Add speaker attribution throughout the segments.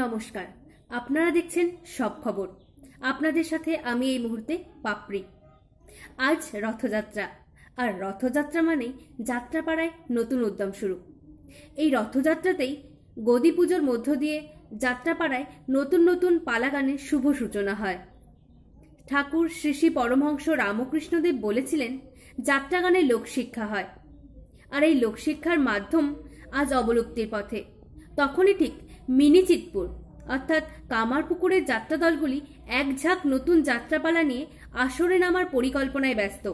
Speaker 1: নমস্কার আপনারা দেখছেন সব খবর আপনাদের সাথে আমি এই মুহূর্তে পাপড়ি আজ রথযাত্রা আর রথযাত্রা মানে যাত্রাপাড়ায় নতুন উদ্যম শুরু এই রথযাত্রাতেই গদি পুজোর মধ্য দিয়ে যাত্রাপাড়ায় নতুন নতুন পালাগানের শুভ সূচনা হয় ঠাকুর শ্রী শ্রী পরমহংস রামকৃষ্ণদেব বলেছিলেন যাত্রাগানে লোকশিক্ষা হয় আর এই লোকশিক্ষার মাধ্যম আজ অবলুপ্তির পথে তখনই ঠিক মিনি চিতপুর অর্থাৎ কামারপুকুরের যাত্রা দলগুলি এক ঝাঁক নতুন যাত্রাপালা নিয়ে আসরে নামার পরিকল্পনায় ব্যস্ত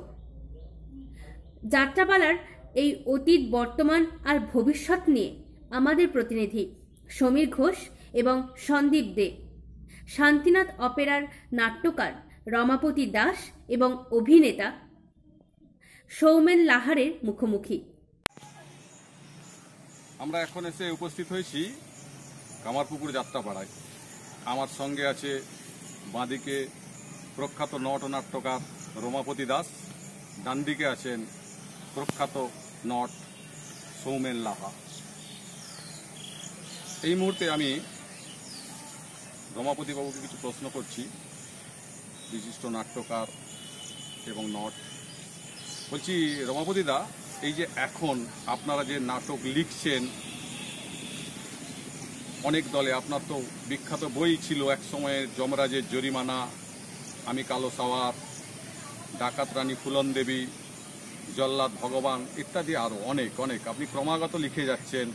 Speaker 1: যাত্রাপালার এই অতীত বর্তমান আর ভবিষ্যৎ নিয়ে আমাদের প্রতিনিধি সমীর ঘোষ এবং সন্দীপ দে শান্তিনাথ অপেরার নাট্যকার রমাপতি দাস এবং অভিনেতা সৌমেন লাহারের মুখোমুখি
Speaker 2: আমরা এখন এসে উপস্থিত হয়েছি যাত্রা যাত্রাপাড়ায় আমার সঙ্গে আছে বাঁদিকে প্রখ্যাত নটনাট্যকার রোমাপতি দাস ডানদিকে আছেন প্রখ্যাত নট সৌমেন লাহা এই মুহূর্তে আমি রমাপতিবাবুকে কিছু প্রশ্ন করছি বিশিষ্ট নাট্যকার এবং নট বলছি দা এই যে এখন আপনারা যে নাটক লিখছেন অনেক দলে আপনার তো বিখ্যাত বই ছিল এক সময়ে যমরাজের জরিমানা আমি কালো সাওয়ার ডাকাত রানী ফুলন দেবী জল্লাদ ভগবান ইত্যাদি আরও অনেক অনেক আপনি ক্রমাগত লিখে যাচ্ছেন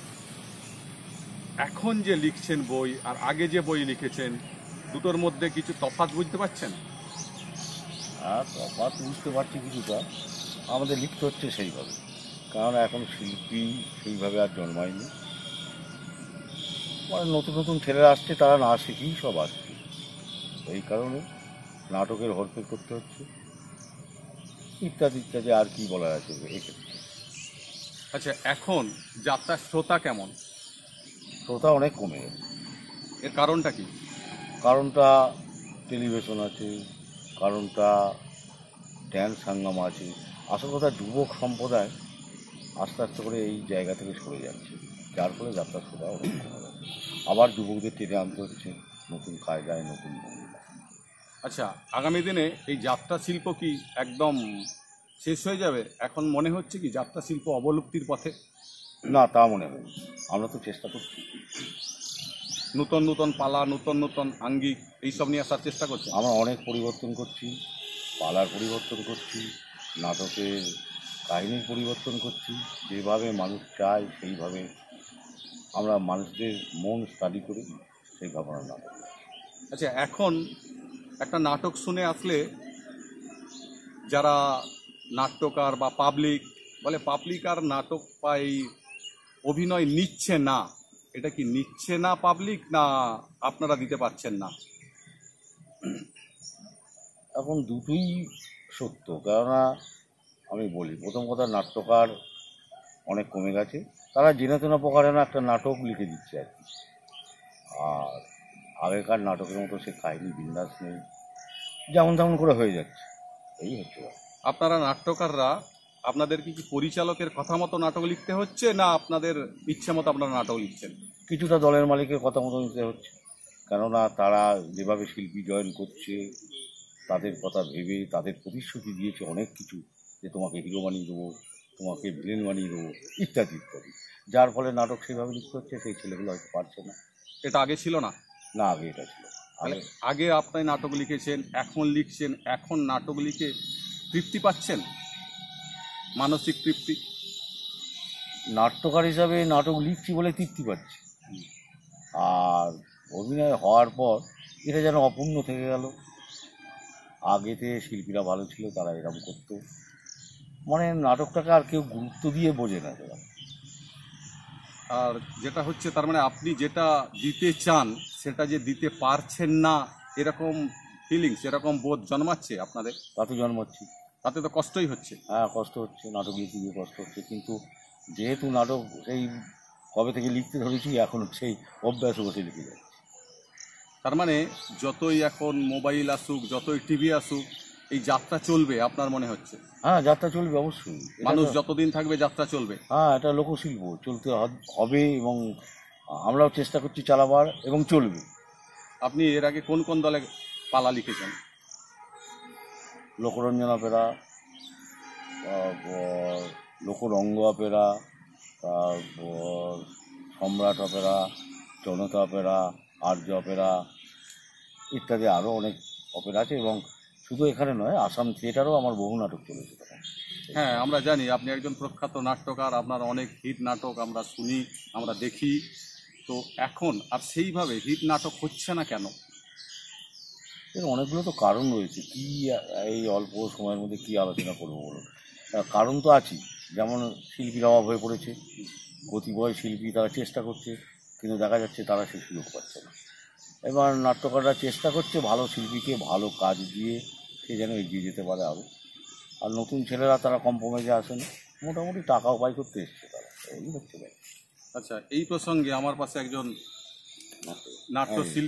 Speaker 2: এখন যে লিখছেন বই আর আগে যে বই লিখেছেন দুটোর মধ্যে কিছু তফাত বুঝতে পারছেন
Speaker 3: আর হ্যাঁ, তফাত বুঝতে পারছি কিছুটা আমাদের লিখতে হচ্ছে সেইভাবে কারণ এখন শিল্পী সেইভাবে আর জন্মায়নি মানে নতুন নতুন ছেলেরা আসছে তারা না শিখেই সব আসছে এই কারণে নাটকের হরফের করতে হচ্ছে ইত্যাদি ইত্যাদি আর কি বলার আছে এক্ষেত্রে
Speaker 2: আচ্ছা এখন যাত্রার শ্রোতা কেমন
Speaker 3: শ্রোতা অনেক কমে গেছে এর কারণটা কি কারণটা টেলিভিশন আছে কারণটা ড্যান্স হাঙ্গামা আছে আসল কথা যুবক সম্প্রদায় আস্তে আস্তে করে এই জায়গা থেকে সরে যাচ্ছে যার ফলে যাত্রা সোজা আবার যুবকদের টেনে আনতে হচ্ছে নতুন কায়দায় নতুন
Speaker 2: আচ্ছা আগামী দিনে এই যাত্রা শিল্প কি একদম শেষ হয়ে যাবে এখন মনে হচ্ছে কি যাত্রা শিল্প অবলুপ্তির পথে না তা মনে হয় আমরা তো চেষ্টা করছি নতুন নূতন পালা নূতন নতুন আঙ্গিক এইসব নিয়ে আসার চেষ্টা করছি আমরা অনেক পরিবর্তন করছি
Speaker 3: পালার পরিবর্তন করছি নাটকের কাহিনীর পরিবর্তন করছি যেভাবে মানুষ চায় সেইভাবে আমরা মানুষদের মন স্টাডি করি সেই ঘটনা নাটক
Speaker 2: আচ্ছা এখন একটা নাটক শুনে আসলে যারা নাট্যকার বা পাবলিক বলে পাবলিক আর নাটক পাই অভিনয় নিচ্ছে না এটা কি নিচ্ছে না পাবলিক না আপনারা দিতে পারছেন না
Speaker 3: এখন দুটোই সত্য কেননা আমি বলি প্রথম কথা নাট্যকার অনেক কমে গেছে তারা জেনে তেনা প্রকারে না একটা নাটক লিখে দিচ্ছে আর কি আর আগেকার নাটকের মতো সে কাহিনী বিন্দাস নেই যেমন তেমন করে হয়ে যাচ্ছে এই হচ্ছে
Speaker 2: আপনারা নাট্যকাররা আপনাদের কি পরিচালকের কথা মতো নাটক লিখতে হচ্ছে না আপনাদের ইচ্ছে মতো আপনারা
Speaker 3: নাটক লিখছেন কিছুটা দলের মালিকের কথা মতো নিতে হচ্ছে কেননা তারা যেভাবে শিল্পী জয়েন করছে তাদের কথা ভেবে তাদের প্রতিশ্রুতি দিয়েছে অনেক কিছু যে তোমাকে হিরো বানিয়ে দেবো তোমাকে ভিলেন বানিয়ে দেবো ইত্যাদি ইত্যাদি যার ফলে নাটক সেভাবে লিখতে হচ্ছে সেই ছেলেগুলো হয়তো পারছে না
Speaker 2: এটা আগে ছিল না না আগে এটা ছিল তাহলে আগে আপনি নাটক লিখেছেন এখন লিখছেন এখন নাটক লিখে তৃপ্তি পাচ্ছেন মানসিক তৃপ্তি
Speaker 3: নাট্যকার হিসাবে নাটক লিখছি বলে তৃপ্তি পাচ্ছি আর অভিনয় হওয়ার পর এটা যেন অপূর্ণ থেকে গেল আগেতে শিল্পীরা ভালো ছিল তারা এরকম করতো মানে নাটকটাকে আর কেউ গুরুত্ব দিয়ে বোঝে না
Speaker 2: আর যেটা হচ্ছে তার মানে আপনি যেটা দিতে চান সেটা যে দিতে পারছেন না এরকম ফিলিংস এরকম বোধ জন্মাচ্ছে
Speaker 3: আপনাদের তাতে জন্মাচ্ছি তাতে তো কষ্টই হচ্ছে হ্যাঁ কষ্ট হচ্ছে নাটক লিখতে গিয়ে কষ্ট হচ্ছে কিন্তু যেহেতু নাটক এই কবে থেকে লিখতে ধরেছি এখন সেই অভ্যাস বসে
Speaker 2: লিখে যায় তার মানে যতই এখন মোবাইল আসুক যতই টিভি আসুক এই যাত্রা চলবে আপনার মনে হচ্ছে
Speaker 3: হ্যাঁ যাত্রা চলবে অবশ্যই মানুষ
Speaker 2: যতদিন থাকবে যাত্রা
Speaker 3: চলবে হ্যাঁ এটা লোকশিল্প চলতে হবে এবং আমরাও চেষ্টা করছি চালাবার এবং চলবে
Speaker 2: আপনি এর আগে কোন কোন দলে পালা লিখেছেন
Speaker 3: লোকরঞ্জন অপেরা তারপর লোকরঙ্গ অপেরা তারপর Samrat opera Janata opera Arya opera ইত্যাদি আরও অনেক অপেরা আছে এবং শুধু এখানে নয় আসাম থিয়েটারও আমার বহু নাটক চলেছে
Speaker 2: হ্যাঁ আমরা জানি আপনি একজন প্রখ্যাত নাট্যকার আপনার অনেক হিট নাটক আমরা শুনি আমরা দেখি তো এখন আর সেইভাবে হিট নাটক হচ্ছে না কেন
Speaker 3: এর অনেকগুলো তো কারণ রয়েছে কি এই অল্প সময়ের মধ্যে কি আলোচনা করবো বলুন কারণ তো আছেই যেমন শিল্পীর অভাব হয়ে পড়েছে গতিবয় শিল্পী তারা চেষ্টা করছে কিন্তু দেখা যাচ্ছে তারা সে সুযোগ পাচ্ছে না এবার নাট্যকাররা চেষ্টা করছে ভালো শিল্পীকে ভালো কাজ দিয়ে সে যেন এগিয়ে যেতে পারে আরও আর নতুন ছেলেরা তারা কম্প্রোমাইজে আসেন মোটামুটি টাকা উপায় করতে এসছে তারা এই হচ্ছে
Speaker 2: আচ্ছা এই প্রসঙ্গে আমার পাশে একজন
Speaker 3: হ্যাঁ। নাট্যশিল্পী